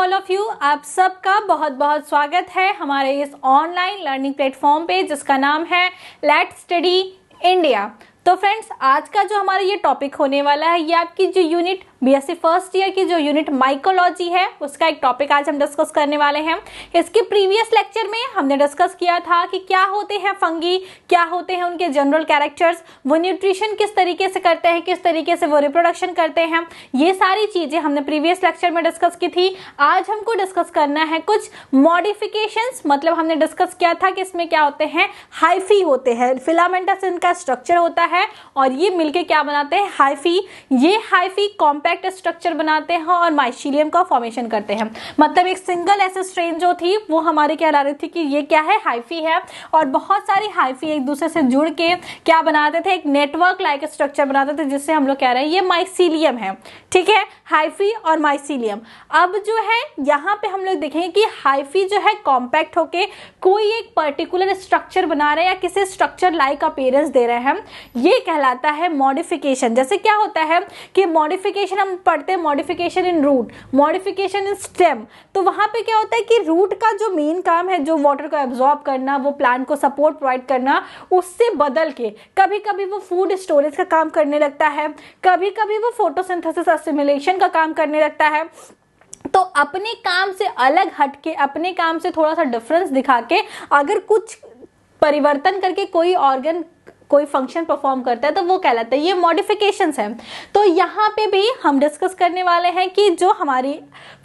All of you आप सबका बहुत बहुत स्वागत है हमारे इस ऑनलाइन लर्निंग प्लेटफॉर्म पे जिसका नाम है लेट स्टडी इंडिया तो फ्रेंड्स आज का जो हमारा ये टॉपिक होने वाला है ये आपकी जो यूनिट बीएससी फर्स्ट ईयर की जो यूनिट माइकोलॉजी है उसका एक टॉपिक आज हम डिस्कस करने वाले हैं इसके प्रीवियस लेक्चर में हमने डिस्कस किया था कि क्या होते हैं फंगी क्या होते हैं उनके जनरल कैरेक्टर्स वो न्यूट्रिशन किस तरीके से करते हैं किस तरीके से वो रिप्रोडक्शन करते हैं ये सारी चीज़ें हमने प्रीवियस लेक्चर में डिस्कस की थी आज हमको डिस्कस करना है कुछ मॉडिफिकेशन मतलब हमने डिस्कस किया था कि इसमें क्या होते हैं हाइफी होते हैं फिलामेंटस इनका स्ट्रक्चर होता है है और ये मिलके क्या बनाते हैं हाइफी ये हाइफी कॉम्पैक्ट स्ट्रक्चर बनाते हैं और माइशीलियम का फॉर्मेशन करते हैं मतलब एक सिंगल ऐसे स्ट्रेन जो थी वो हमारे कहला रही थी कि ये क्या है हाइफी है और बहुत सारी हाइफी एक दूसरे से जुड़ के क्या बनाते थे एक नेटवर्क लाइक स्ट्रक्चर बनाते थे जिससे हम लोग कह रहे हैं ये माइसीलियम है ठीक है हाइफी और माइसीलियम अब जो है यहाँ पे हम लोग देखेंगे कि हाइफी जो है कॉम्पैक्ट होके कोई एक पर्टिकुलर स्ट्रक्चर बना रहे हैं या किसी स्ट्रक्चर लाइक अपेयरेंस दे रहे हैं ये कहलाता है मॉडिफिकेशन जैसे क्या होता है कि मॉडिफिकेशन हम पढ़ते हैं modification in root modification in stem तो वहाँ पे क्या होता है कि रूट का जो मेन काम है जो वाटर को एब्जॉर्ब करना वो प्लांट को सपोर्ट प्रोवाइड करना उससे बदल के कभी कभी वो फूड स्टोरेज का काम करने लगता है कभी कभी वो फोटोसिंथेसिस असिमिलेशन का काम करने लगता है तो अपने काम से अलग हट के अपने काम से थोड़ा सा डिफरेंस दिखा के अगर कुछ परिवर्तन करके कोई ऑर्गन कोई फंक्शन परफॉर्म करता है तो वो कहलाता है ये मॉडिफिकेशंस हैं तो यहाँ पे भी हम डिस्कस करने वाले हैं कि जो हमारी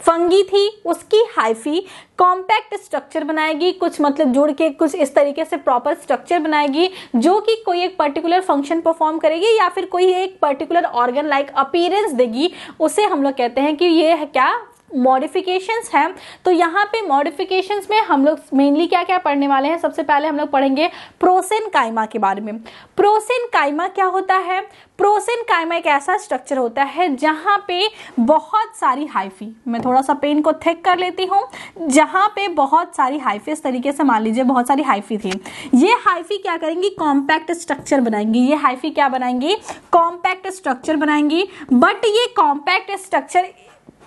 फंगी थी उसकी हाइफी कॉम्पैक्ट स्ट्रक्चर बनाएगी कुछ मतलब जुड़ के कुछ इस तरीके से प्रॉपर स्ट्रक्चर बनाएगी जो कि कोई एक पर्टिकुलर फंक्शन परफॉर्म करेगी या फिर कोई एक पर्टिकुलर ऑर्गन लाइक अपीयरेंस देगी उसे हम लोग कहते हैं कि ये है क्या मॉडिफिकेशंस हैं तो यहाँ पे मॉडिफिकेशंस में हम लोग मेनली क्या क्या पढ़ने वाले हैं सबसे पहले हम लोग पढ़ेंगे प्रोसेन कायमा के बारे में प्रोसेन कायमा क्या होता है प्रोसेन कायमा एक ऐसा स्ट्रक्चर होता है जहाँ पे बहुत सारी हाइफी मैं थोड़ा सा पेन को थिक कर लेती हूँ जहाँ पे बहुत सारी हाइफी इस तरीके से मान लीजिए बहुत सारी हाइफी थी ये हाइफी क्या करेंगी कॉम्पैक्ट स्ट्रक्चर बनाएंगी ये हाइफी क्या बनाएंगी कॉम्पैक्ट स्ट्रक्चर बनाएंगी बट ये कॉम्पैक्ट स्ट्रक्चर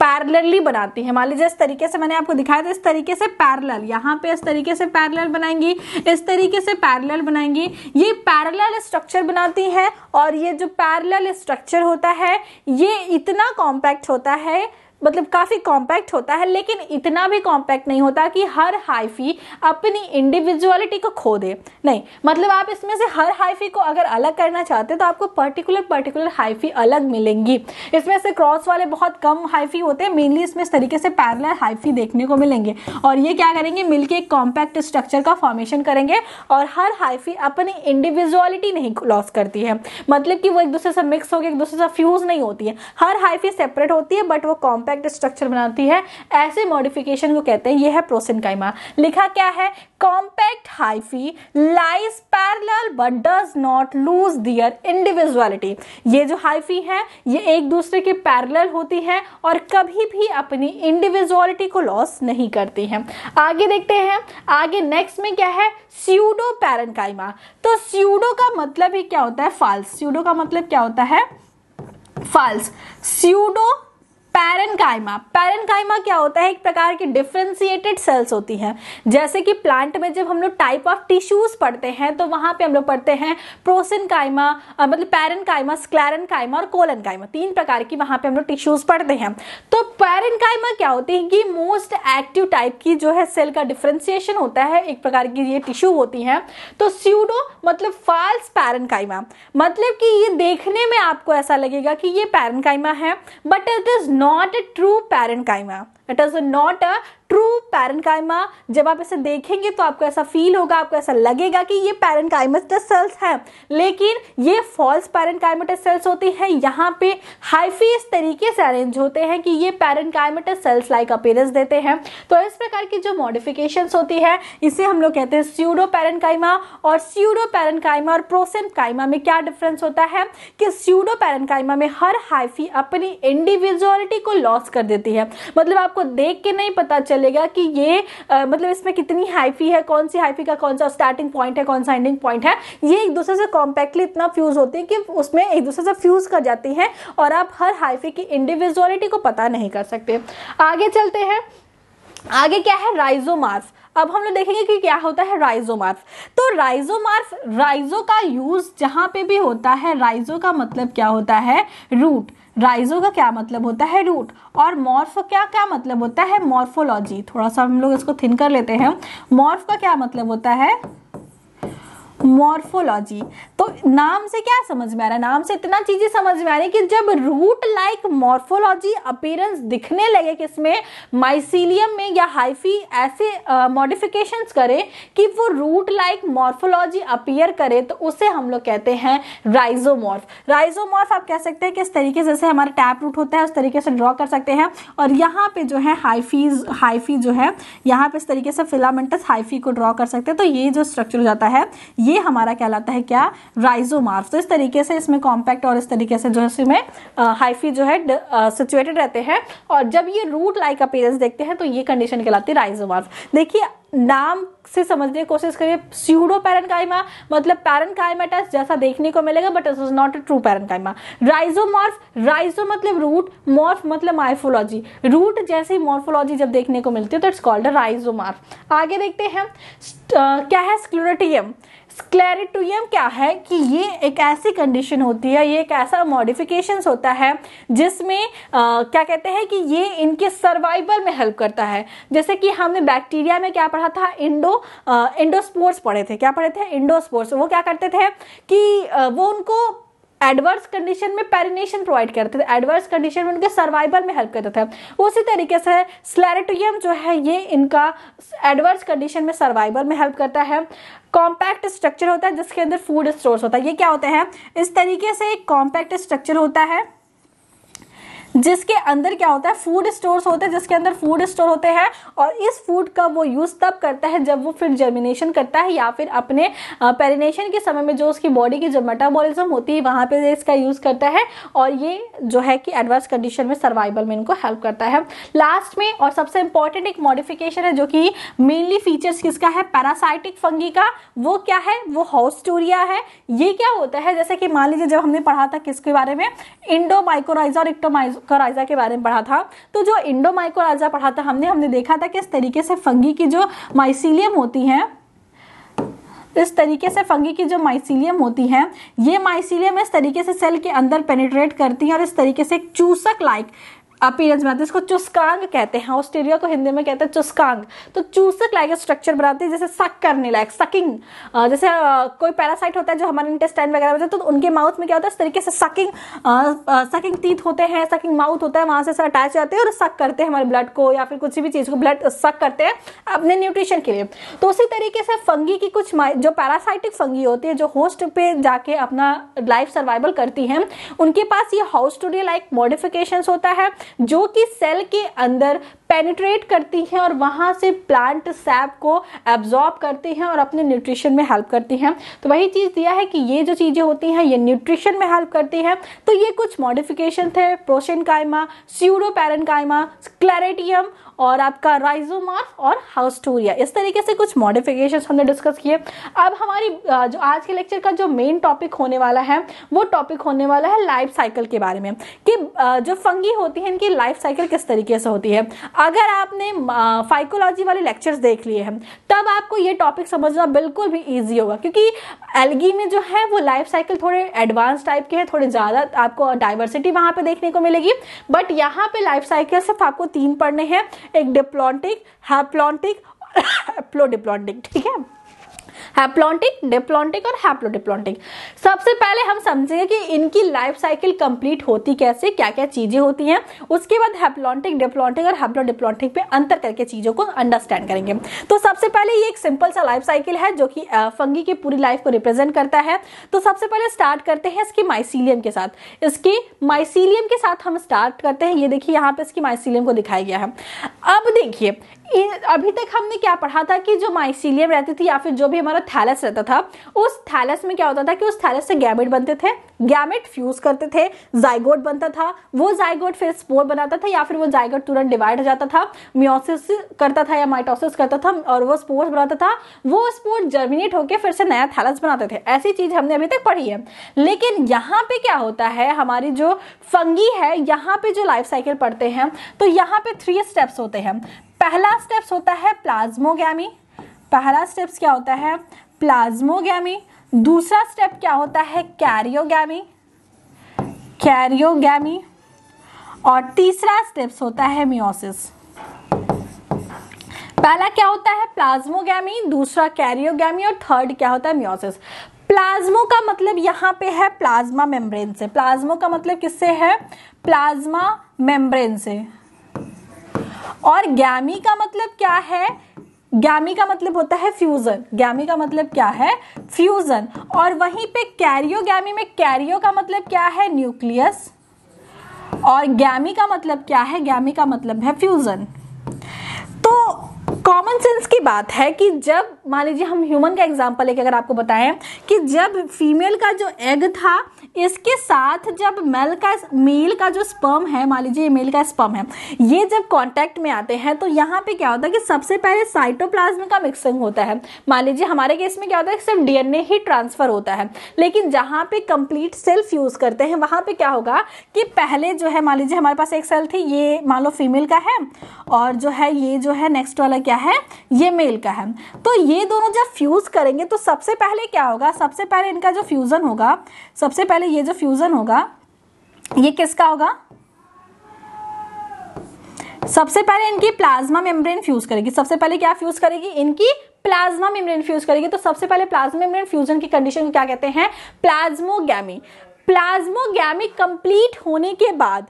पैरेलली बनाती है मान लीजिए इस तरीके से मैंने आपको दिखाया था इस तरीके से पैरेलल यहाँ पे इस तरीके से पैरेलल बनाएंगी इस तरीके से पैरेलल बनाएंगी ये पैरेलल स्ट्रक्चर बनाती है और ये जो पैरेलल स्ट्रक्चर होता है ये इतना कॉम्पैक्ट होता है मतलब काफ़ी कॉम्पैक्ट होता है लेकिन इतना भी कॉम्पैक्ट नहीं होता कि हर हाइफी अपनी इंडिविजुअलिटी को खो दे नहीं मतलब आप इसमें से हर हाइफी को अगर अलग करना चाहते हैं तो आपको पर्टिकुलर पर्टिकुलर हाइफी अलग मिलेंगी इसमें से क्रॉस वाले बहुत कम हाइफी होते हैं मेनली इसमें इस तरीके से पैरल हाइफी देखने को मिलेंगे और ये क्या करेंगे मिलकर एक कॉम्पैक्ट स्ट्रक्चर का फॉर्मेशन करेंगे और हर हाइफी अपनी इंडिविजुअलिटी नहीं लॉस करती है मतलब कि वो एक दूसरे से मिक्स होकर एक दूसरे से फ्यूज नहीं होती है हर हाइफी सेपरेट होती है बट वो कॉम्पैक्ट कॉम्पैक्ट स्ट्रक्चर बनाती है ऐसे मॉडिफिकेशन को कहते हैं यह है प्रोसिनकाइमा लिखा क्या है compact hyphae lies parallel but does not lose their individuality ये जो हाइफी है ये एक दूसरे के पैरल होती है और कभी भी अपनी इंडिविजुअलिटी को लॉस नहीं करती है आगे देखते हैं आगे नेक्स्ट में क्या है स्यूडो पैरनकाइमा तो स्यूडो का मतलब ही क्या होता है फाल्स स्यूडो का मतलब क्या होता है फाल्स स्यूडो पैरनकाइमा पैरनकाइमा क्या होता है एक प्रकार की डिफ्रेंसिएटेड सेल्स होती हैं जैसे कि प्लांट में जब हम लोग टाइप ऑफ टिश्यूज पढ़ते हैं तो वहाँ पे हम लोग पढ़ते हैं प्रोसिनकाइमा मतलब पैरनकाइमा स्क्लैरनकाइमा और कोलनकाइमा तीन प्रकार की वहाँ पे हम लोग टिश्यूज पढ़ते हैं तो पैरनकाइमा क्या होती है कि मोस्ट एक्टिव टाइप की जो है सेल का डिफ्रेंसिएशन होता है एक प्रकार की ये टिश्यू होती हैं तो स्यूडो मतलब फाल्स पैरनकाइमा मतलब कि ये देखने में आपको ऐसा लगेगा कि ये पैरनकाइमा है but it is not a true parenchyma. It is not a true parenchyma जब आप इसे देखेंगे तो आपको ऐसा फील होगा आपको ऐसा लगेगा कि ये पैरनकाइमेटस सेल्स हैं लेकिन ये फॉल्स पैरनकाइमेटस सेल्स होती हैं यहाँ पे हाइफी इस तरीके से अरेंज होते हैं कि ये पैरनकाइमेटस सेल्स लाइक अपेयरेंस देते हैं तो इस प्रकार की जो मॉडिफिकेशन होती है इसे हम लोग कहते हैं स्यूडो पैरनकाइमा और स्यूडो पैरनकाइमा और प्रोसेंकाइमा में क्या डिफरेंस होता है कि स्यूडो पैरनकाइमा में हर हाइफी अपनी इंडिविजुअलिटी को लॉस कर देती है मतलब आपको देख के नहीं पता चल चलेगा कि ये आ, मतलब इसमें कितनी हाइफी है कौन सी हाइफी का कौन सा स्टार्टिंग पॉइंट है कौन सा एंडिंग पॉइंट है ये एक दूसरे से कॉम्पैक्टली इतना फ्यूज होती है कि उसमें एक दूसरे से फ्यूज कर जाती है और आप हर हाइफी की इंडिविजुअलिटी को पता नहीं कर सकते आगे चलते हैं आगे क्या है राइजोमार्फ अब हम लोग देखेंगे कि क्या होता है राइजोमार्फ तो राइजोमार्फ राइजो का यूज जहां पे भी होता है राइजो का मतलब क्या होता है रूट राइजो का क्या मतलब होता है रूट और मॉर्फ क्या क्या मतलब होता है मॉर्फोलॉजी थोड़ा सा हम लोग इसको थिन कर लेते हैं मॉर्फ का क्या मतलब होता है मॉर्फोलॉजी तो नाम से क्या समझ में आ रहा है नाम से इतना चीजें समझ में आ रही है कि जब रूट लाइक मॉर्फोलॉजी अपेयरेंस दिखने लगे कि इसमें माइसीलियम में या हाइफी ऐसे मॉडिफिकेशन uh, करे कि वो रूट लाइक मॉर्फोलॉजी अपेयर करे तो उसे हम लोग कहते हैं राइजोमॉर्फ राइजोमॉर्फ आप कह सकते हैं कि इस तरीके से जैसे हमारा टैप रूट होता है उस तरीके से ड्रॉ कर सकते हैं और यहाँ पे जो है हाइफी हाइफी जो है यहाँ पे इस तरीके से फिलामेंटस हाइफी को ड्रॉ कर सकते हैं तो ये जो स्ट्रक्चर हो जाता है ये हमारा कहलाता है क्या राइजोमार्फ तो इस तरीके से इसमें कॉम्पैक्ट और इस तरीके से जो है इसमें हाइफी जो है सिचुएटेड रहते हैं और जब ये रूट लाइक अपीयरेंस देखते हैं तो ये कंडीशन कहलाती है राइजोमार्फ देखिए नाम से समझने की कोशिश करिए स्यूडो पैरन कायमा मतलब पैरन कायमाटस जैसा देखने को मिलेगा but it is not a true parenchyma rhizomorph rhizo मतलब रूट मॉर्फ मतलब माइफोलॉजी रूट जैसे ही मॉर्फोलॉजी जब देखने को मिलती है तो इट्स कॉल्ड राइजोमार्फ आगे देखते हैं क्या है स्क्लोरेटियम स्क्लेरिटोरियम क्या है कि ये एक ऐसी कंडीशन होती है ये एक ऐसा मॉडिफिकेशंस होता है जिसमें क्या कहते हैं कि ये इनके सर्वाइवल में हेल्प करता है जैसे कि हमने बैक्टीरिया में क्या पढ़ा था इंडो इंडोस्पोर्स पढ़े थे क्या पढ़े थे इंडोस्पोर्स वो क्या करते थे कि आ, वो उनको एडवर्स कंडीशन में पेरिनेशन प्रोवाइड करते थे एडवर्स कंडीशन में उनके सर्वाइवल में हेल्प करते थे उसी तरीके से स्लेरेटोरियम जो है ये इनका एडवर्स कंडीशन में सर्वाइवल में हेल्प करता है कॉम्पैक्ट स्ट्रक्चर होता है जिसके अंदर फूड स्टोर्स होता है ये क्या होते हैं इस तरीके से एक कॉम्पैक्ट स्ट्रक्चर होता है जिसके अंदर क्या होता है फूड स्टोर्स होते हैं जिसके अंदर फूड स्टोर होते हैं और इस फूड का वो यूज़ तब करता है जब वो फिर जर्मिनेशन करता है या फिर अपने पेरिनेशन के समय में जो उसकी बॉडी की जो मेटाबॉलिज्म होती है वहां पर इसका यूज़ करता है और ये जो है कि एडवर्स कंडीशन में सर्वाइवल में इनको हेल्प करता है लास्ट में और सबसे इंपॉर्टेंट एक मॉडिफिकेशन है जो कि मेनली फीचर्स किसका है पैरासाइटिक फंगी का वो क्या है वो हाउस्टोरिया है ये क्या होता है जैसे कि मान लीजिए जब हमने पढ़ा था किसके बारे में इंडो माइक्रोराइजा और इक्टोमाइज माइकोराइजा के बारे में पढ़ा था तो जो इंडो माइकोराइजा पढ़ा था हमने हमने देखा था कि इस तरीके से फंगी की जो माइसिलियम होती हैं इस तरीके से फंगी की जो माइसिलियम होती है ये माइसिलियम इस तरीके से सेल के अंदर पेनिट्रेट करती है और इस तरीके से चूसक लाइक अपीयरेंस बनाते हैं इसको चुस्कांग कहते हैं ऑस्ट्रेलिया को हिंदी में कहते हैं चुस्कांग तो चूसक लाइक स्ट्रक्चर बनाते हैं जैसे सक करने लायक सकिंग जैसे कोई पैरासाइट होता है जो हमारे इंटेस्टाइन वगैरह होता है तो उनके माउथ में क्या होता है इस तरीके से सकिंग सकिंग टीथ होते हैं सकिंग माउथ होता है वहाँ से अटैच जाते हैं और सक करते हैं हमारे ब्लड को या फिर कुछ भी चीज़ को ब्लड सक करते हैं अपने न्यूट्रिशन के लिए तो उसी तरीके से फंगी की कुछ जो पैरासाइटिक फंगी होती है जो होस्ट पे जाके अपना लाइफ सर्वाइवल करती हैं उनके पास ये हाउस डे लाइक मॉडिफिकेशन होता है जो कि सेल के अंदर पेनिट्रेट करती हैं और वहाँ से प्लांट सैप को एब्जॉर्ब करते हैं और अपने न्यूट्रिशन में हेल्प करती हैं तो वही चीज़ दिया है कि ये जो चीज़ें होती हैं ये न्यूट्रिशन में हेल्प करती हैं तो ये कुछ मॉडिफिकेशन थे प्रोशन कायमा स्यूडो पैरन कायमा क्लैरिटियम और आपका राइजोमार्फ और हाउस्टोरिया इस तरीके से कुछ मॉडिफिकेशन हमने डिस्कस किए अब हमारी जो आज के लेक्चर का जो मेन टॉपिक होने वाला है वो टॉपिक होने वाला है लाइफ साइकिल के बारे में कि जो फंगी होती है इनकी लाइफ साइकिल किस तरीके से होती है अगर आपने फाइकोलॉजी वाले लेक्चर्स देख लिए हैं तब आपको ये टॉपिक समझना बिल्कुल भी ईजी होगा क्योंकि एलगी में जो है वो लाइफ साइकिल थोड़े एडवांस टाइप के हैं थोड़े ज़्यादा आपको डाइवर्सिटी वहाँ पर देखने को मिलेगी बट यहाँ पे लाइफ साइकिल सिर्फ आपको तीन पढ़ने हैं एक डिप्लॉन्टिक हैप्लॉन्टिक एप्लोडिप्लॉन्टिक ठीक है हैप्लॉन्टिक डिप्लॉन्टिक और हैप्लोडिप्लॉन्टिक सबसे पहले हम समझेंगे कि इनकी लाइफ साइकिल कंप्लीट होती कैसे क्या क्या चीज़ें होती हैं उसके बाद हैप्लॉन्टिक डिप्लॉन्टिक और हैप्लोडिप्लॉन्टिक पे अंतर करके चीज़ों को अंडरस्टैंड करेंगे तो सबसे पहले ये एक सिंपल सा लाइफ साइकिल है जो कि फंगी की पूरी लाइफ को रिप्रेजेंट करता है तो सबसे पहले स्टार्ट करते हैं इसके माइसीलियम के साथ इसके माइसीलियम के साथ हम स्टार्ट करते हैं ये देखिए यहाँ पे इसकी माइसीलियम को दिखाया गया है अब देखिए अभी तक हमने क्या पढ़ा था कि जो माइसीलियम रहती थी या फिर जो भी हमारा थैलस रहता था उस थैलस में क्या होता था कि उस थैलस से गैमेट बनते थे गैमेट फ्यूज करते थे जाइगोट बनता था वो जाइगोट फिर स्पोर बनाता था या फिर वो जाइगोट तुरंत डिवाइड हो जाता था म्योसिस करता था या माइटोसिस करता था और वो स्पोर बनाता था वो स्पोर जर्मिनेट होकर फिर से नया थैलस बनाते थे ऐसी चीज हमने अभी तक पढ़ी है लेकिन यहाँ पे क्या होता है हमारी जो फंगी है यहाँ पे जो लाइफ साइकिल पढ़ते हैं तो यहाँ पे थ्री स्टेप्स होते हैं पहला स्टेप्स होता है प्लाज्मोगैमी पहला स्टेप्स क्या होता है प्लाज्मोगैमी दूसरा स्टेप क्या होता है कैरियोगैमी कैरियोगैमी और तीसरा स्टेप्स होता है मियोसिस पहला क्या होता है प्लाज्मोगैमी दूसरा कैरियोगैमी और थर्ड क्या होता है मियोसिस प्लाज्मो का मतलब यहाँ पे है प्लाज्मा मेम्ब्रेन से प्लाज्मो का मतलब किससे है प्लाज्मा मेम्ब्रेन से और गैमी का मतलब क्या है गैमी का मतलब होता है फ्यूजन गैमी का मतलब क्या है फ्यूजन और वहीं पे कैरियो गैमी में कैरियो का मतलब क्या है न्यूक्लियस और गैमी का मतलब क्या है गैमी का मतलब है फ्यूजन तो कॉमन सेंस की बात है कि जब मान लीजिए हम ह्यूमन का एग्जाम्पल लेके अगर आपको बताएं कि जब फीमेल का जो एग था इसके साथ जब मेल का मेल का जो स्पर्म है मान लीजिए मेल का स्पर्म है ये जब कांटेक्ट में आते हैं तो यहाँ पे क्या होता है कि सबसे पहले साइटोप्लाज्म का मिक्सिंग होता है मान लीजिए हमारे केस में क्या होता है सिर्फ डीएनए ही ट्रांसफर होता है लेकिन जहाँ पे कंप्लीट सेल फ्यूज करते हैं वहाँ पे क्या होगा कि पहले जो है मान लीजिए हमारे पास एक सेल थी ये मान लो फीमेल का है और जो है ये जो है नेक्स्ट वाला क्या का है ये मेल का है तो ये दोनों जब फ्यूज़ करेंगे तो सबसे पहले क्या होगा सबसे पहले इनका जो फ्यूज़न होगा सबसे पहले ये जो फ्यूज़न होगा ये किसका होगा सबसे पहले इनकी प्लाज्मा मेम्ब्रेन फ्यूज करेगी सबसे पहले क्या फ्यूज करेगी इनकी प्लाज्मा मेम्ब्रेन फ्यूज करेगी तो सबसे पहले प्लाज्मा मेम्ब्रेन फ्यूजन की कंडीशन क्या कहते हैं प्लाज्मोगी प्लाज्मोगी कंप्लीट होने के बाद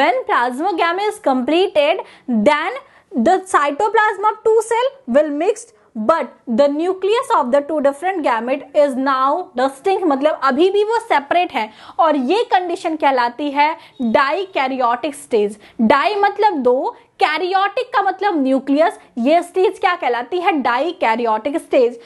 when plasmogamy is completed then the cytoplasm of two cell will mixed but the nucleus of the two different gamete is now distinct मतलब अभी भी वो सेपरेट है और ये कंडीशन कहलाती है डाई कैरियोटिक स्टेज डाई मतलब दो कैरियोटिक का मतलब न्यूक्लियस ये स्टेज क्या कहलाती है dikaryotic stage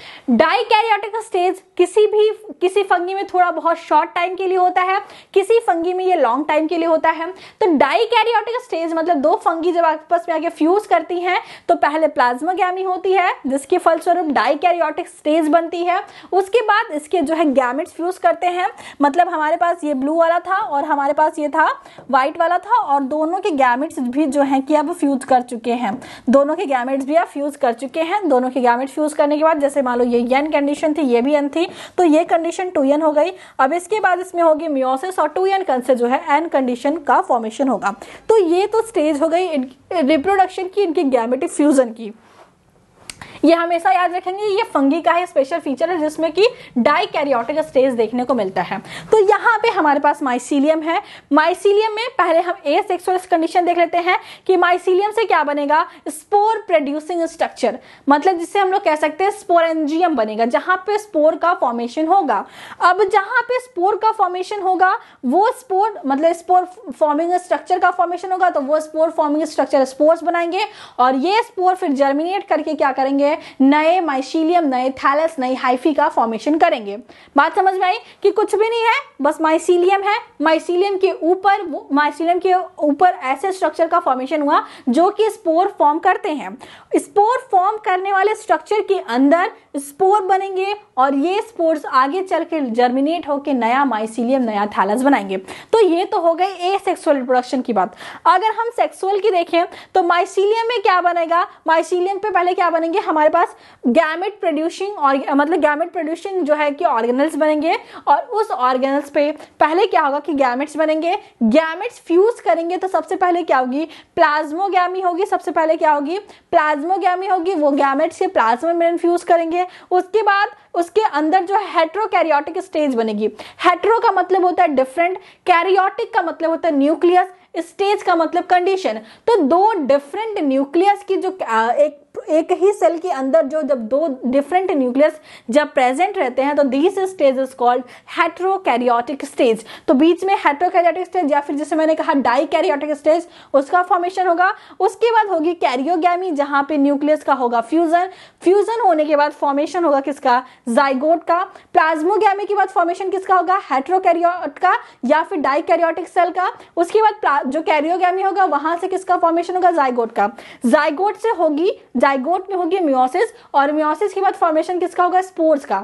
dikaryotic stage किसी भी किसी फंगी में थोड़ा बहुत शॉर्ट टाइम के लिए होता है किसी फंगी में ये लॉन्ग टाइम के लिए होता है तो डाई कैरियोटिक स्टेज मतलब दो फंगी जब आपस में आगे फ्यूज करती हैं तो पहले प्लाज्मा गैमी होती है जिसके फलस्वरूप डाई कैरियोटिक स्टेज बनती है उसके बाद इसके जो है गैमिट्स फ्यूज करते हैं मतलब हमारे पास ये ब्लू वाला था और हमारे पास ये था व्हाइट वाला था और दोनों के गैमिट्स भी जो है कि अब फ्यूज कर चुके हैं दोनों के गैमेट्स भी आप फ्यूज कर चुके हैं दोनों के गैमेट फ्यूज करने के बाद जैसे मान लो ये यन कंडीशन थी ये भी एन थी तो ये कंडीशन टू एन हो गई अब इसके बाद इसमें होगी म्योसिस और टू एन कंसर जो है एन कंडीशन का फॉर्मेशन होगा तो ये तो स्टेज हो गई रिप्रोडक्शन की इनकी गैमेटिक फ्यूजन की ये हमेशा याद रखेंगे ये फंगी का ही स्पेशल फीचर है जिसमें कि डाई कैरियोटिक स्टेज देखने को मिलता है तो यहाँ पे हमारे पास माइसीलियम है माइसीलियम में पहले हम ए सेक्सुअल कंडीशन देख लेते हैं कि माइसीलियम से क्या बनेगा स्पोर प्रोड्यूसिंग स्ट्रक्चर मतलब जिससे हम लोग कह सकते हैं एंजियम बनेगा जहाँ पे स्पोर का फॉर्मेशन होगा अब जहाँ पे स्पोर का फॉर्मेशन होगा वो स्पोर मतलब स्पोर फॉर्मिंग स्ट्रक्चर का फॉर्मेशन होगा तो वो स्पोर फॉर्मिंग स्ट्रक्चर स्पोर्स बनाएंगे और ये स्पोर फिर जर्मिनेट करके क्या करेंगे है नए माइशीलियम नए थैलस नई हाइफी का फॉर्मेशन करेंगे बात समझ में आई कि कुछ भी नहीं है बस माइसीलियम है माइसीलियम के ऊपर माइसीलियम के ऊपर ऐसे स्ट्रक्चर का फॉर्मेशन हुआ जो कि स्पोर फॉर्म करते हैं स्पोर फॉर्म करने वाले स्ट्रक्चर के अंदर स्पोर बनेंगे और ये स्पोर्स आगे चल के जर्मिनेट होकर नया माइसिलियम नया थैलस बनाएंगे तो ये तो हो गई ए सेक्सुअल रिप्रोडक्शन की बात अगर हम सेक्सुअल की देखें तो माइसिलियम में क्या बनेगा माइसिलियम पे पहले क्या बनेंगे हमारे पास गैमेट प्रोड्यूसिंग और मतलब गैमेट प्रोड्यूसिंग जो है कि ऑर्गेनल्स बनेंगे और उस ऑर्गेनल्स पे पहले क्या होगा कि गैमेट्स बनेंगे गैमेट्स फ्यूज करेंगे तो सबसे पहले क्या होगी प्लाज्मोगी होगी सबसे पहले क्या होगी प्लाज्मोगी होगी वो गैमेट्स के प्लाज्मा में फ्यूज करेंगे है उसके बाद उसके अंदर जो हेट्रोकैरियोटिक स्टेज बनेगी हेट्रो का मतलब होता है डिफरेंट कैरियोटिक का मतलब होता है न्यूक्लियस स्टेज का मतलब कंडीशन तो दो डिफरेंट न्यूक्लियस की जो एक एक ही सेल के अंदर जो जब दो डिफरेंट न्यूक्लियस जब प्रेजेंट रहते हैं तो this stage is called heterokaryotic stage तो बीच में हेट्रोकैरियोटिक स्टेज या फिर जैसे मैंने कहा डाई कैरियोटिक स्टेज उसका फॉर्मेशन होगा उसके बाद होगी कैरियोगी जहां पे न्यूक्लियस का होगा फ्यूजन फ्यूजन होने के बाद फॉर्मेशन होगा किसका जाइगोट का प्लाज्मोगी के बाद फॉर्मेशन किसका होगा हेट्रोकैरियोट का या फिर डाई कैरियोटिक सेल का उसके बाद जो कैरियोगी होगा वहां से किसका फॉर्मेशन होगा जाइगोट का जाइगोट से होगी जाइगोट में होगी म्योसिस और म्योसिस के बाद फॉर्मेशन किसका होगा स्पोर्स का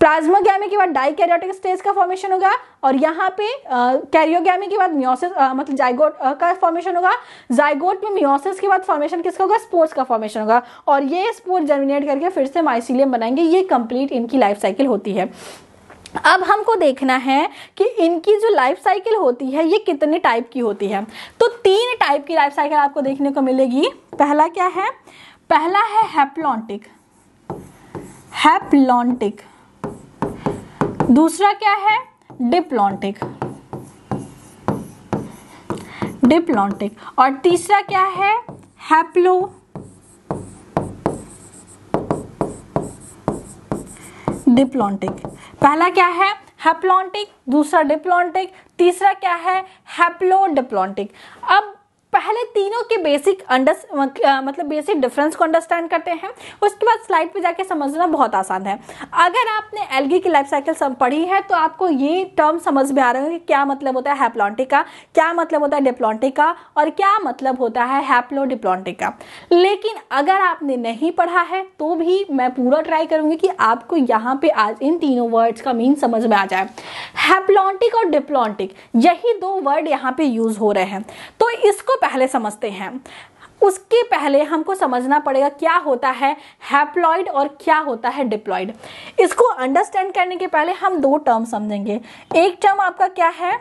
प्लाज्मोगैमी के बाद डाइकैरियोटिक स्टेज का फॉर्मेशन होगा और यहाँ पे कैरियोगैमी के बाद म्योसिस मतलब जाइगोट का फॉर्मेशन होगा जाइगोट में म्योसिस के बाद फॉर्मेशन किसका होगा स्पोर्ट्स का फॉर्मेशन होगा और ये स्पोर्ट जर्मिनेट करके फिर से माइसिलियम बनाएंगे ये कंप्लीट इनकी लाइफ साइकिल होती है अब हमको देखना है कि इनकी जो लाइफ साइकिल होती है ये कितने टाइप की होती है तो तीन टाइप की लाइफ साइकिल आपको देखने को मिलेगी पहला क्या है पहला है हैप्लॉन्टिक हैप्लॉन्टिक दूसरा क्या है डिप्लॉन्टिक डिप्लॉन्टिक और तीसरा क्या है हैप्लो डिप्लॉन्टिक पहला क्या है हैप्लॉन्टिक दूसरा डिप्लॉन्टिक तीसरा क्या है हेप्लोडिप्लॉन्टिक अब पहले तीनों के बेसिक अंडर मतलब बेसिक मतलब डिफरेंस को अंडरस्टैंड करते हैं उसके बाद स्लाइड पे जाके समझना बहुत आसान है अगर आपने एलगी की लाइफ साइकिल पढ़ी है तो आपको ये टर्म समझ में आ रहे कि क्या मतलब होता है हैप्लॉन्टिका क्या मतलब होता है डिप्लॉन्टिका और क्या मतलब होता है हैप्लोडिप्लॉन्टिका लेकिन अगर आपने नहीं पढ़ा है तो भी मैं पूरा ट्राई करूंगी कि आपको यहाँ पे आज इन तीनों वर्ड्स का मीन समझ में आ जाए हैप्लॉन्टिक और डिप्लॉन्टिक यही दो वर्ड यहाँ पे यूज हो रहे हैं तो इसको पहले समझते हैं उसके पहले हमको समझना पड़ेगा क्या होता है हैप्लॉइड और क्या होता है डिप्लॉइड इसको अंडरस्टैंड करने के पहले हम दो टर्म समझेंगे एक टर्म आपका क्या है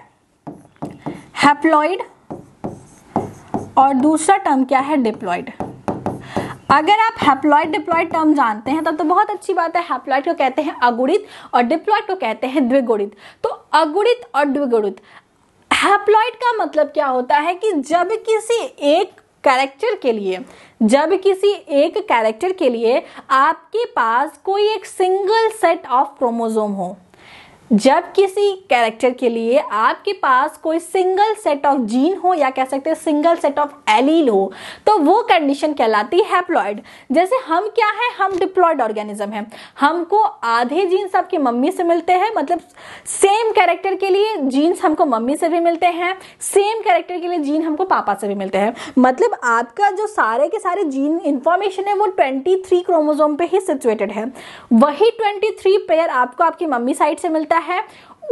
हैप्लॉइड और दूसरा टर्म क्या है डिप्लॉइड अगर आप हैप्लॉइड डिप्लॉइड टर्म जानते हैं तब तो बहुत अच्छी बात है हैप्लॉइड को कहते हैं अगुणित और डिप्लॉइड को कहते हैं द्विगुणित तो अगुणित और द्विगुणित हैप्लॉइड का मतलब क्या होता है कि जब किसी एक कैरेक्टर के लिए जब किसी एक कैरेक्टर के लिए आपके पास कोई एक सिंगल सेट ऑफ क्रोमोजोम हो जब किसी कैरेक्टर के लिए आपके पास कोई सिंगल सेट ऑफ जीन हो या कह सकते हैं सिंगल सेट ऑफ एलील हो तो वो कंडीशन कहलाती है हैप्लॉयड जैसे हम क्या है हम डिप्लॉयड ऑर्गेनिज्म है हमको आधे जीन्स आपकी मम्मी से मिलते हैं मतलब सेम कैरेक्टर के लिए जीन्स हमको मम्मी से भी मिलते हैं सेम कैरेक्टर के लिए जीन हमको पापा से भी मिलते हैं मतलब आपका जो सारे के सारे जीन इन्फॉर्मेशन है वो ट्वेंटी थ्री क्रोमोजोम पे ही सिचुएटेड है वही ट्वेंटी थ्री पेयर आपको आपकी मम्मी साइड से मिलता है है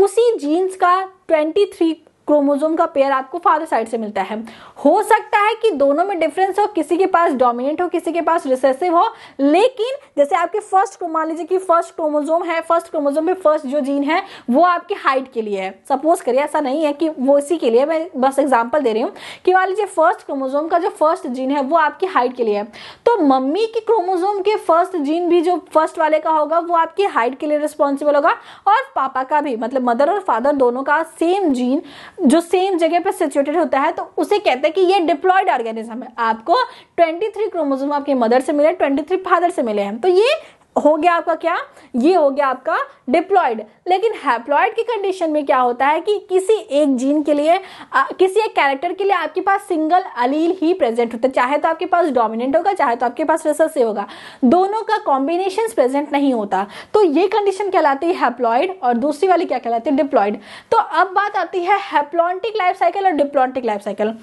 उसी जीन्स का 23 क्रोमोजोम का पेयर आपको फादर साइड से मिलता है हो सकता है कि दोनों में डिफरेंस हो किसी के पास डोमिनेंट हो किसी के पास रिसेसिव हो लेकिन जैसे आपके फर्स्ट मान लीजिए कि फर्स्ट क्रोमोजोम है फर्स्ट क्रोमोजोम में फर्स्ट जो जीन है वो आपके हाइट के लिए है सपोज करिए ऐसा नहीं है कि वो इसी के लिए मैं बस एग्जाम्पल दे रही हूँ कि मान लीजिए फर्स्ट क्रोमोजोम का जो फर्स्ट जीन है वो आपकी हाइट के लिए है तो मम्मी के क्रोमोजोम के फर्स्ट जीन भी जो फर्स्ट वाले का होगा वो आपकी हाइट के लिए रिस्पॉन्सिबल होगा और पापा का भी मतलब मदर और फादर दोनों का सेम जीन जो सेम जगह पर सिचुएटेड होता है तो उसे कहते हैं कि ये डिप्लॉयड ऑर्गेनिज्म है आपको 23 क्रोमोसोम आपके मदर से मिले 23 फादर से मिले हैं तो ये हो गया आपका क्या ये हो गया आपका डिप्लॉयड लेकिन हैप्लॉयड की कंडीशन में क्या होता है कि किसी एक जीन के लिए आ, किसी एक कैरेक्टर के लिए आपके पास सिंगल अलील ही प्रेजेंट होता है चाहे तो आपके पास डोमिनेंट होगा चाहे तो आपके पास रिसर्सिव होगा दोनों का कॉम्बिनेशन प्रेजेंट नहीं होता तो ये कंडीशन कहलाती है हैप्लॉयड और दूसरी वाली क्या कहलाती है डिप्लॉयड तो अब बात आती है हैप्लॉन्टिक लाइफ साइकिल और डिप्लॉन्टिक लाइफ साइकिल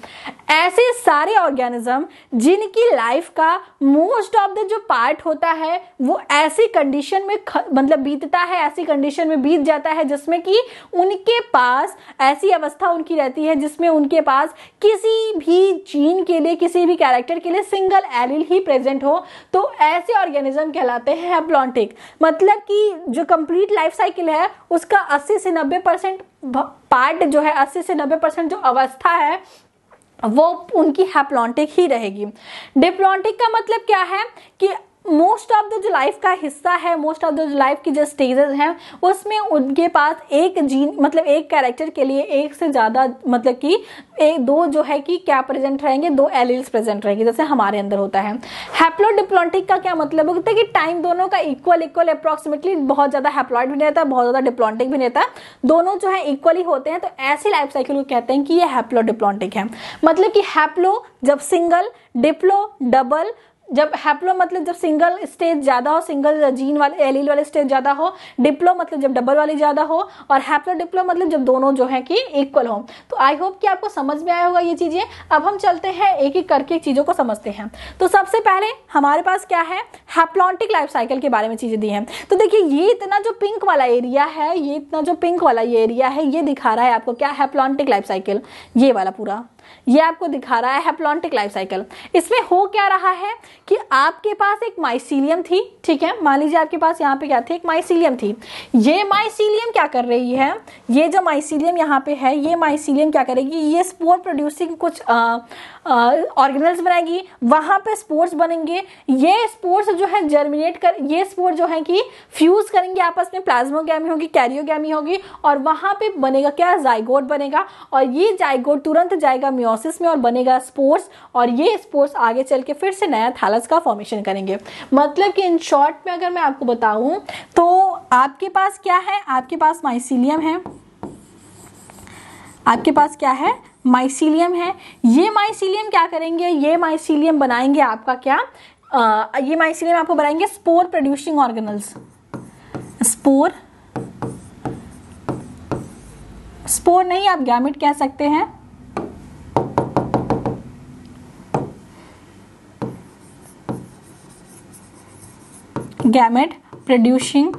ऐसे सारे ऑर्गेनिज्म जिनकी लाइफ का मोस्ट ऑफ द जो पार्ट होता है वो ऐसी कंडीशन में मतलब बीतता है ऐसी कंडीशन में बीत जाता है जिसमें कि उनके पास ऐसी अवस्था उनकी रहती है जिसमें उनके पास किसी भी जीन के लिए किसी भी कैरेक्टर के लिए सिंगल एलिल ही प्रेजेंट हो तो ऐसे ऑर्गेनिज्म कहलाते हैं हैप्लॉन्टिक मतलब कि जो कंप्लीट लाइफ साइकिल है उसका 80 से 90 परसेंट पार्ट जो है 80 से 90 परसेंट जो अवस्था है वो उनकी हैप्लॉन्टिक ही रहेगी डिप्लॉन्टिक का मतलब क्या है कि मोस्ट ऑफ द जो लाइफ का हिस्सा है मोस्ट ऑफ द जो लाइफ की जो स्टेजेस हैं उसमें उनके पास एक जीन मतलब एक कैरेक्टर के लिए एक से ज़्यादा मतलब कि एक दो जो है कि क्या प्रेजेंट रहेंगे दो एलिल्स प्रेजेंट रहेंगे जैसे हमारे अंदर होता है हैप्लोडिप्लोटिक का क्या मतलब होता है कि टाइम दोनों का इक्वल इक्वल अप्रॉक्सीमेटली बहुत ज़्यादा हैप्लॉइड भी नहीं रहता बहुत ज़्यादा डिप्लॉन्टिक भी नहीं रहता दोनों जो है इक्वली होते हैं तो ऐसी लाइफ साइकिल को कहते हैं कि ये हैप्लोडिप्लॉन्टिक है मतलब कि हैप्लो जब सिंगल डिप्लो डबल जब हैप्लो मतलब जब सिंगल स्टेज ज़्यादा हो सिंगल जीन वाले एलील वाले स्टेज ज़्यादा हो डिप्लो मतलब जब डबल वाली ज़्यादा हो और हैप्लो डिप्लो मतलब जब दोनों जो है कि इक्वल हो तो आई होप कि आपको समझ में आया होगा ये चीज़ें अब हम चलते हैं एक एक करके चीज़ों को समझते हैं तो सबसे पहले हमारे पास क्या है हैप्लॉन्टिक लाइफ साइकिल के बारे में चीज़ें दी है तो देखिये ये इतना जो पिंक वाला एरिया है ये इतना जो पिंक वाला ये एरिया है ये दिखा रहा है आपको क्या हैप्लॉन्टिक लाइफ साइकिल ये वाला पूरा ये आपको दिखा रहा है हैप्लॉन्टिक लाइफ साइकिल इसमें हो क्या रहा है कि आपके पास एक माइसीलियम थी ठीक है मान लीजिए आपके पास यहाँ पे क्या थी एक माइसीलियम थी ये माइसीलियम क्या कर रही है ये जो माइसीलियम यहाँ पे है ये माइसीलियम क्या करेगी ये स्पोर प्रोड्यूसिंग कुछ ऑर्गेनल्स बनाएगी वहाँ पे स्पोर्ट्स बनेंगे ये स्पोर्ट्स जो है जर्मिनेट कर ये स्पोर्ट जो है कि फ्यूज करेंगे आपस में प्लाज्मोगैमी होगी कैरियोगैमी होगी और वहाँ पे बनेगा क्या जायगोट बनेगा और ये जायगोट तुरंत जाएगा मियोसिस में और बनेगा स्पोर्स और ये स्पोर्स आगे चल के फिर से नया थैलस का फॉर्मेशन करेंगे मतलब कि इन शॉर्ट में अगर मैं आपको बताऊं तो आपके पास क्या है आपके पास माइसिलियम है आपके पास क्या है माइसिलियम है ये माइसिलियम क्या करेंगे ये माइसिलियम बनाएंगे आपका क्या आ, ये माइसिलियम आपको बनाएंगे spore producing organelles spore spore नहीं आप गैमेट कह सकते हैं gamete producing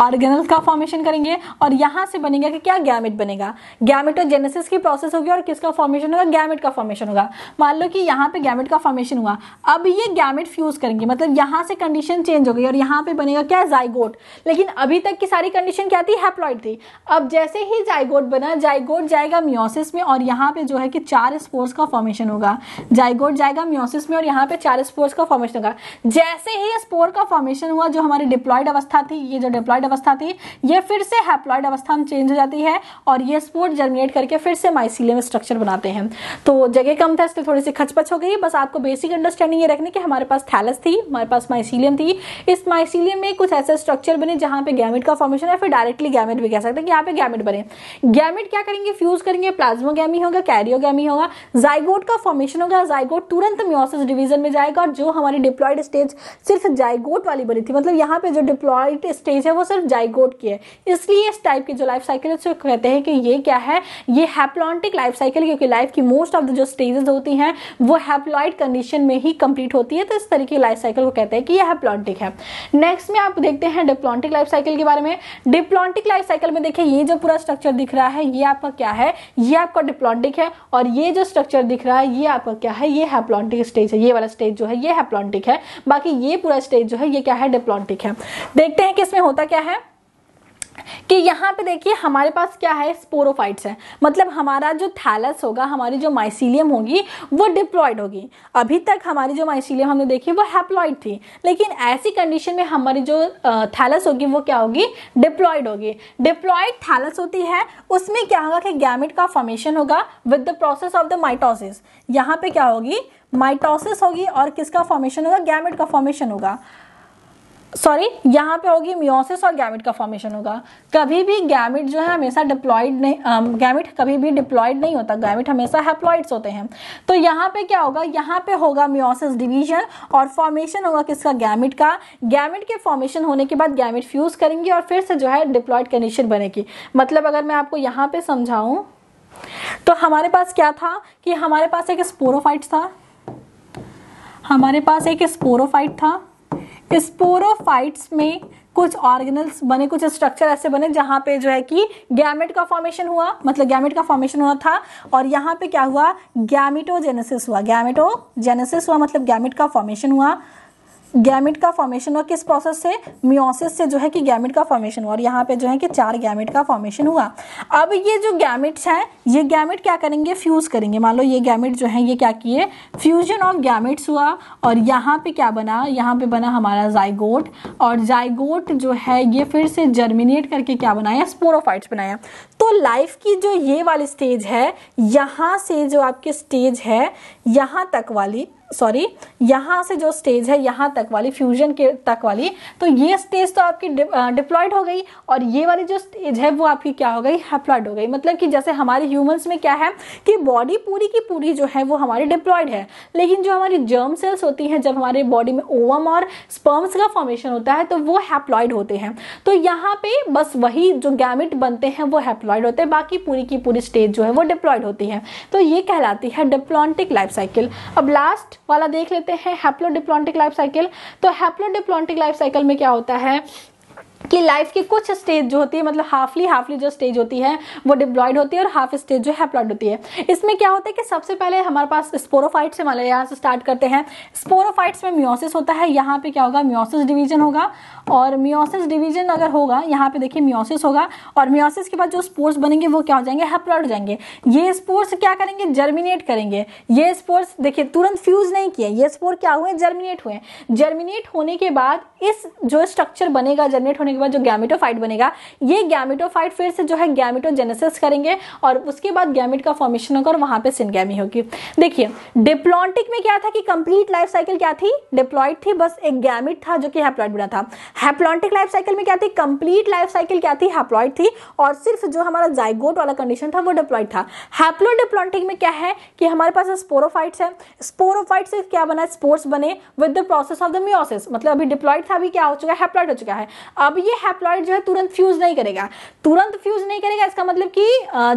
ऑर्गेनल का फॉर्मेशन करेंगे और यहाँ से बनेगा कि क्या गैमेट बनेगा और जेनेसिस की प्रोसेस होगी और किसका फॉर्मेशन होगा गैमेट का फॉर्मेशन होगा मान लो कि यहाँ पे गैमेट का फॉर्मेशन हुआ अब ये गैमेट फ्यूज करेंगे मतलब यहाँ से कंडीशन चेंज हो गई और यहाँ पे बनेगा क्या जाइगोट लेकिन अभी तक की सारी कंडीशन क्या थी हेप्लॉइड थी अब जैसे ही जाइगोट बना जाइगोट जाएगा म्योसिस में और यहाँ पे जो है कि चार स्पोर्स का फॉर्मेशन होगा जाइगोट जाएगा म्योसिस में और यहाँ पे चार स्पोर्स का फॉर्मेशन होगा जैसे ही स्पोर का फॉर्मेशन हुआ जो हमारी डिप्लॉयड अवस्था थी ये जो डिप्लॉयड अवस्था थी ये फिर से हैप्लॉइड अवस्था में चेंज हो जाती है और ये स्पोर्ट जर्मिनेट करके फिर से माइसिलियम स्ट्रक्चर बनाते हैं तो जगह कम था इसलिए थोड़ी सी खचपच हो गई बस आपको बेसिक अंडरस्टैंडिंग ये रखने की हमारे पास थैलस थी हमारे पास माइसीलियम थी इस माइसीलियम में कुछ ऐसे स्ट्रक्चर बने जहाँ पे गैमिट का फॉर्मेशन है फिर डायरेक्टली गैमिट भी कह सकते हैं यहाँ पे गैमिट बने गैमिट क्या करेंगे फ्यूज करेंगे प्लाज्मोगैमी होगा कैरियोगैमी होगा जाइगोट का फॉर्मेशन होगा जाइगोट तुरंत म्योसिस डिवीजन में जाएगा और जो हमारी डिप्लॉयड स्टेज सिर्फ जाइगोट वाली बनी थी मतलब यहाँ पे जो डिप्लॉयड स्टेज है वो सिर्फ सिर्फ जाइगोट की है इसलिए इस टाइप की जो लाइफ साइकिल है कहते हैं कि ये क्या है ये हैप्लॉन्टिक लाइफ साइकिल क्योंकि लाइफ की मोस्ट ऑफ द जो स्टेजेस होती हैं वो हैप्लॉइड कंडीशन में ही कंप्लीट होती है तो इस तरीके की लाइफ साइकिल को कहते हैं कि यह हैप्लॉन्टिक है नेक्स्ट में आप देखते हैं डिप्लॉन्टिक लाइफ साइकिल के बारे में डिप्लॉन्टिक लाइफ साइकिल में देखिए ये जो पूरा स्ट्रक्चर दिख रहा है ये आपका क्या है ये आपका डिप्लॉन्टिक है और ये जो स्ट्रक्चर दिख रहा है ये आपका क्या है ये हैप्लॉन्टिक स्टेज है ये वाला स्टेज जो है ये हैप्लॉन्टिक है बाकी ये पूरा स्टेज जो है ये क्या है डिप्लॉन्टिक है देखते हैं कि इसमें होता क्या है है कि यहाँ पे देखिए हमारे पास क्या है स्पोरोफाइट्स है मतलब हमारा जो थैलस होगा हमारी जो माइसिलियम होगी वो डिप्लॉयड होगी अभी तक हमारी जो माइसिलियम हमने देखी वो हैप्लॉयड थी लेकिन ऐसी कंडीशन में हमारी जो थैलस होगी वो क्या होगी डिप्लॉयड होगी डिप्लॉयड थैलस होती है उसमें क्या होगा कि गैमिट का फॉर्मेशन होगा with the process of the mitosis यहाँ पे क्या होगी माइटोसिस होगी और किसका फॉर्मेशन होगा गैमिट का फॉर्मेशन होगा सॉरी यहाँ पे होगी म्योसिस और गैमिट का फॉर्मेशन होगा कभी भी गैमिट जो है हमेशा डिप्लॉयड नहीं गैमिट कभी भी डिप्लॉइड नहीं होता गैमिट हमेशा हैप्लॉइड्स होते हैं तो यहाँ पे क्या होगा यहाँ पे होगा म्योसिस डिवीजन और फॉर्मेशन होगा किसका गैमिट का गैमिट के फॉर्मेशन होने के बाद गैमिट फ्यूज करेंगे और फिर से जो है डिप्लॉयड कंडीशन बनेगी मतलब अगर मैं आपको यहाँ पे समझाऊँ तो हमारे पास क्या था कि हमारे पास एक स्पोरोफाइट था हमारे पास एक स्पोरोफाइट था स्पोरोफाइट्स में कुछ ऑर्गेनल्स बने कुछ स्ट्रक्चर ऐसे बने जहां पे जो है कि गैमेट का फॉर्मेशन हुआ मतलब गैमेट का फॉर्मेशन हुआ था और यहाँ पे क्या हुआ गैमिटोजेनेसिस हुआ गैमिटोजेनेसिस हुआ मतलब गैमेट का फॉर्मेशन हुआ गैमिट का फॉर्मेशन हुआ किस प्रोसेस से म्योसिस से जो है कि गैमिट का फॉर्मेशन हुआ और यहाँ पे जो है कि चार गैमिट का फॉर्मेशन हुआ अब ये जो गैमिट्स हैं ये गैमिट क्या करेंगे फ्यूज़ करेंगे मान लो ये गैमिट जो है ये क्या किए फ्यूजन ऑफ गैमिट्स हुआ और यहाँ पे क्या बना यहाँ पे बना हमारा जाइगोट और जाइगोट जो है ये फिर से जर्मिनेट करके क्या बनाया स्पोरोफाइट्स बनाया तो लाइफ की जो ये वाली स्टेज है यहाँ से जो आपकी स्टेज है यहाँ तक वाली सॉरी यहां से जो स्टेज है यहां तक वाली फ्यूजन के तक वाली तो ये स्टेज तो आपकी डिप्लॉयड हो गई और ये वाली जो स्टेज है वो आपकी क्या हो गई हैप्लॉयड हो गई मतलब कि जैसे हमारे ह्यूमंस में क्या है कि बॉडी पूरी की पूरी जो है वो हमारी डिप्लॉयड है लेकिन जो हमारी जर्म सेल्स होती हैं जब हमारे बॉडी में ओवम और स्पर्म्स का फॉर्मेशन होता है तो वो हैप्लॉयड होते हैं तो यहाँ पे बस वही जो गैमिट बनते हैं वो हैप्लॉयड होते हैं बाकी पूरी की पूरी स्टेज जो है वो डिप्लॉयड होती है तो ये कहलाती है डिप्लॉन्टिक लाइफ साइकिल अब लास्ट वाला देख लेते हैं हैप्लोडिप्लॉन्टिक लाइफ साइकिल तो हैप्लोडिप्लॉन्टिक लाइफ साइकिल में क्या होता है कि लाइफ की कुछ स्टेज जो होती है मतलब हाफली हाफली जो स्टेज होती है वो डिप्लॉयड होती है और हाफ स्टेज जो हैप्लॉयड होती है इसमें क्या होता है कि सबसे पहले हमारे पास स्पोरोफाइट से हमारे यहाँ से स्टार्ट करते हैं स्पोरोफाइट्स में म्योसिस होता है यहाँ पे क्या होगा म्योसिस डिवीजन होगा और म्योसिस डिवीजन अगर होगा यहाँ पे देखिए म्योसिस होगा और म्योसिस के बाद जो स्पोर्स बनेंगे वो क्या हो जाएंगे हैप्लॉयड हो जाएंगे ये स्पोर्स क्या करेंगे जर्मिनेट करेंगे ये स्पोर्स देखिए तुरंत फ्यूज नहीं किए ये स्पोर क्या हुए जर्मिनेट हुए जर्मिनेट होने के बाद इस जो स्ट्रक्चर बनेगा जर्मिनेट होने होने के बाद जो गैमिटोफाइट बनेगा ये गैमिटोफाइट फिर से जो है गैमिटोजेनेसिस करेंगे और उसके बाद गैमिट का फॉर्मेशन होगा और वहां पर सिनगैमी होगी देखिए डिप्लॉन्टिक में क्या था कि कंप्लीट लाइफ साइकिल क्या थी डिप्लॉइड थी बस एक गैमिट था जो कि हैप्लॉइड बना था हैप्लॉन्टिक लाइफ साइकिल में क्या थी कंप्लीट लाइफ साइकिल क्या थी हैप्लॉइड थी और सिर्फ जो हमारा जाइगोट वाला कंडीशन था वो डिप्लॉइड था हैप्लोडिप्लॉन्टिक में क्या है कि हमारे पास स्पोरोफाइट्स है स्पोरोफाइट से क्या बना स्पोर्ट्स बने with the process of the meiosis मतलब अभी डिप्लॉइड था अभी क्या हो चुका है हैप्लॉइड हो चुका है अब ये हैप्लॉइड जो है तुरंत फ्यूज नहीं करेगा तुरंत फ्यूज नहीं करेगा इसका मतलब कि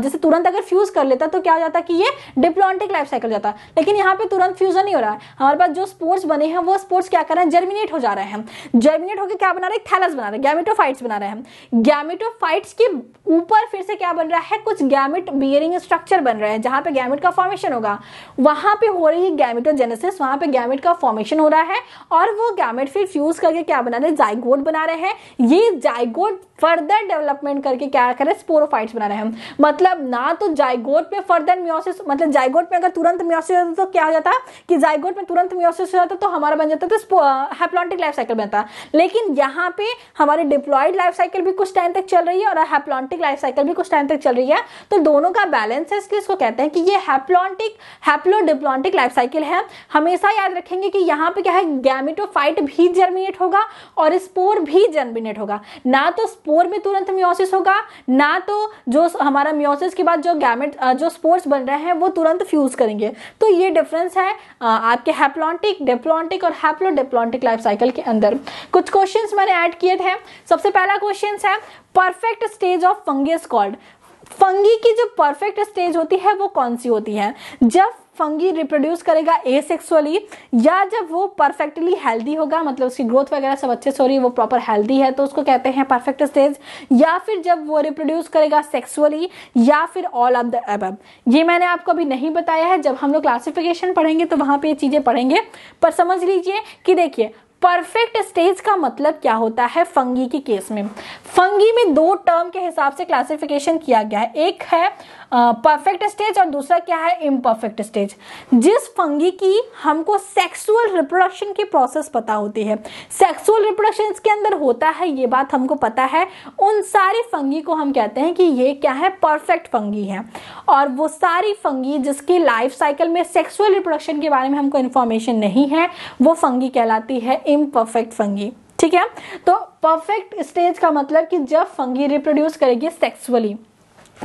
जैसे तुरंत अगर फ्यूज कर लेता तो क्या हो जाता कि ये डिप्लॉन्टिक लाइफ साइकिल जाता लेकिन यहाँ पे तुरंत फ्यूजन नहीं हो रहा है हमारे पास जो स्पोर्ट्स बने हैं वो स्पोर्ट्स क्या कर रहे हैं जर्मिनेट हो जा रहे हैं जर्मिनेट होकर क्या बना रहे हैं थैलस बना रहे हैं गैमेटोफाइट्स बना रहे हैं गैमेटोफाइट्स के ऊपर फिर से क्या बन रहा है कुछ गैमिट बियरिंग स्ट्रक्चर बन रहे हैं जहाँ पे गैमिट का फॉर्मेशन होगा वहां पे हो रही है गैमेटोजेनेसिस वहां पे गैमिट का फॉर्मेशन हो रहा है और वो गैमिट फिर फ्यूज करके क्या बना रहे हैं जाइगोट बना रहे हैं ये जाइगोट फर्दर डेवलपमेंट करके क्या कर रहे हैं स्पोरोफाइट्स बना रहे हैं मतलब ना तो जाइगोट पे फर्दर म्योसिस मतलब जाइगोट में अगर तुरंत म्योसिस होता तो क्या हो जाता कि जाइगोट में तुरंत म्योसिस हो जाता तो हमारा बन जाता तो हैप्लॉन्टिक लाइफ साइकिल बनता लेकिन यहाँ पे हमारी डिप्लॉयड लाइफ साइकिल भी कुछ टाइम तक चल रही है और हैप्लॉन्टिक लाइफ साइकिल भी कुछ टाइम तक चल रही है तो दोनों का बैलेंस है इसलिए इसको कहते हैं कि ये haplontic haplo diplontic life cycle है हमेशा याद रखेंगे कि यहाँ पे क्या है गैमिटोफाइट भी जर्मिनेट होगा और स्पोर भी जर्मिनेट होगा ना तो स्पोर में तुरंत म्योसिस होगा ना तो जो हमारा म्योसिस के बाद जो गैमेट जो स्पोर्स बन रहे हैं वो तुरंत फ्यूज करेंगे तो ये डिफरेंस है आपके हैप्लॉन्टिक डेप्लॉन्टिक और हैप्लोडेप्लॉन्टिक लाइफ साइकिल के अंदर कुछ क्वेश्चन मैंने ऐड किए थे सबसे पहला क्वेश्चन है perfect stage of fungus called fungi की जो परफेक्ट स्टेज होती है वो कौन सी होती है जब फंगी रिप्रोड्यूस करेगा एसेक्सुअली या जब वो परफेक्टली हेल्दी होगा मतलब उसकी ग्रोथ वगैरह सब अच्छे से हो रही है वो प्रॉपर हेल्दी है तो उसको कहते हैं परफेक्ट स्टेज या फिर जब वो रिप्रोड्यूस करेगा सेक्सुअली या फिर ऑल ऑफ द एबब ये मैंने आपको अभी नहीं बताया है जब हम लोग क्लासिफिकेशन पढ़ेंगे तो वहां पर ये चीज़ें पढ़ेंगे पर समझ लीजिए कि देखिए परफेक्ट स्टेज का मतलब क्या होता है फंगी के केस में फंगी में दो टर्म के हिसाब से क्लासिफिकेशन किया गया है एक है परफेक्ट स्टेज और दूसरा क्या है इम्परफेक्ट स्टेज जिस फंगी की हमको सेक्सुअल रिप्रोडक्शन की प्रोसेस पता होती है सेक्सुअल रिप्रोडक्शन के अंदर होता है ये बात हमको पता है उन सारी फंगी को हम कहते हैं कि ये क्या है परफेक्ट फंगी है और वो सारी फंगी जिसकी लाइफ साइकिल में सेक्सुअल रिप्रोडक्शन के बारे में हमको इन्फॉर्मेशन नहीं है वो फंगी कहलाती है इम्परफेक्ट फंगी ठीक है तो परफेक्ट स्टेज का मतलब कि जब फंगी रिप्रोड्यूस करेगी सेक्सुअली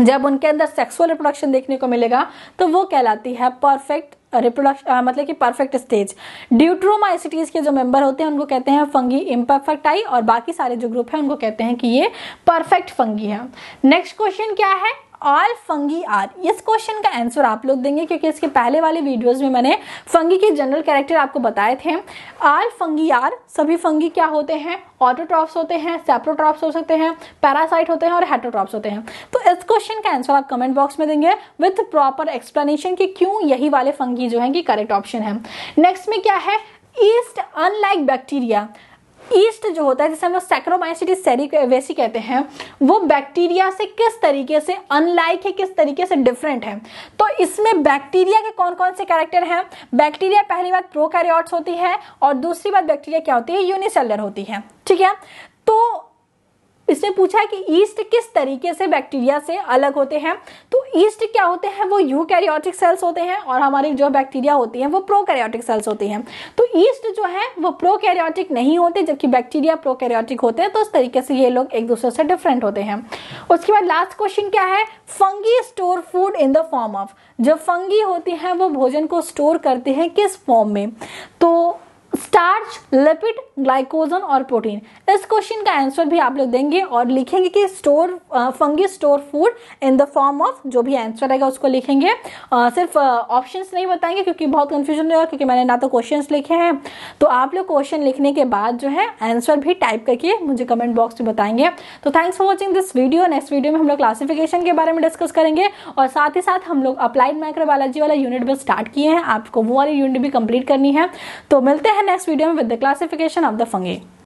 जब उनके अंदर सेक्सुअल रिप्रोडक्शन देखने को मिलेगा तो वो कहलाती है परफेक्ट रिप्रोडक्शन मतलब कि परफेक्ट स्टेज ड्यूट्रोमाइसिटीज के जो मेंबर होते हैं उनको कहते हैं फंगी इम्परफेक्ट आई और बाकी सारे जो ग्रुप है उनको कहते हैं कि ये परफेक्ट फंगी है नेक्स्ट क्वेश्चन क्या है ऑल फंगी आर इस क्वेश्चन का आंसर आप लोग देंगे क्योंकि इसके पहले वाले वीडियोस में मैंने फंगी के जनरल कैरेक्टर आपको बताए थे ऑल फंगी आर सभी फंगी क्या होते हैं ऑटोट्रॉप्स होते हैं सेप्रोट्रॉप्स हो सकते हैं पैरासाइट होते हैं और हेटोट्रॉप्स होते हैं तो इस क्वेश्चन का आंसर आप कमेंट बॉक्स में देंगे विथ प्रॉपर एक्सप्लेनेशन कि क्यों यही वाले फंगी जो है कि करेक्ट ऑप्शन है नेक्स्ट में क्या है ईस्ट अनलाइक बैक्टीरिया ईस्ट जो होता है जिसे हम लोग सैक्रोमाइसिटिस वेसी कहते हैं वो बैक्टीरिया से किस तरीके से अनलाइक है किस तरीके से डिफरेंट है तो इसमें बैक्टीरिया के कौन कौन से कैरेक्टर हैं बैक्टीरिया पहली बात प्रोकैरियोट्स होती है और दूसरी बात बैक्टीरिया क्या होती है यूनिसेलर होती है ठीक है तो इसने पूछा कि ईस्ट किस तरीके से बैक्टीरिया से अलग होते हैं तो ईस्ट क्या होते हैं वो यू कैरियोटिक सेल्स होते हैं और हमारी जो बैक्टीरिया होती हैं वो प्रो कैरियोटिक सेल्स होती हैं तो ईस्ट जो है वो प्रो कैरियोटिक नहीं होते जबकि बैक्टीरिया प्रो कैरियोटिक होते हैं तो उस तरीके से ये लोग एक दूसरे से डिफरेंट होते हैं उसके बाद लास्ट क्वेश्चन क्या है fungi store food in the form of जब फंगी होती है वो भोजन को स्टोर करते हैं किस फॉर्म में तो स्टार्च लिपिड ग्लाइकोजन और प्रोटीन इस क्वेश्चन का आंसर भी आप लोग देंगे और लिखेंगे कि store fungi store food in the form of जो भी आंसर रहेगा उसको लिखेंगे uh, सिर्फ ऑप्शन uh, नहीं बताएंगे क्योंकि बहुत कंफ्यूजन रहेगा क्योंकि मैंने ना तो क्वेश्चन लिखे हैं तो आप लोग क्वेश्चन लिखने के बाद जो है आंसर भी टाइप करके मुझे कमेंट बॉक्स में बताएंगे तो thanks for watching this video next video में हम लोग क्लासिफिकेशन के बारे में डिस्कस करेंगे और साथ ही साथ हम लोग अप्लाइड माइक्रोबायोलॉजी वाला यूनिट भी स्टार्ट किए हैं आपको वो वाली यूनिट भी कंप्लीट करनी है तो मिलते हैं next video with the classification of the fungi.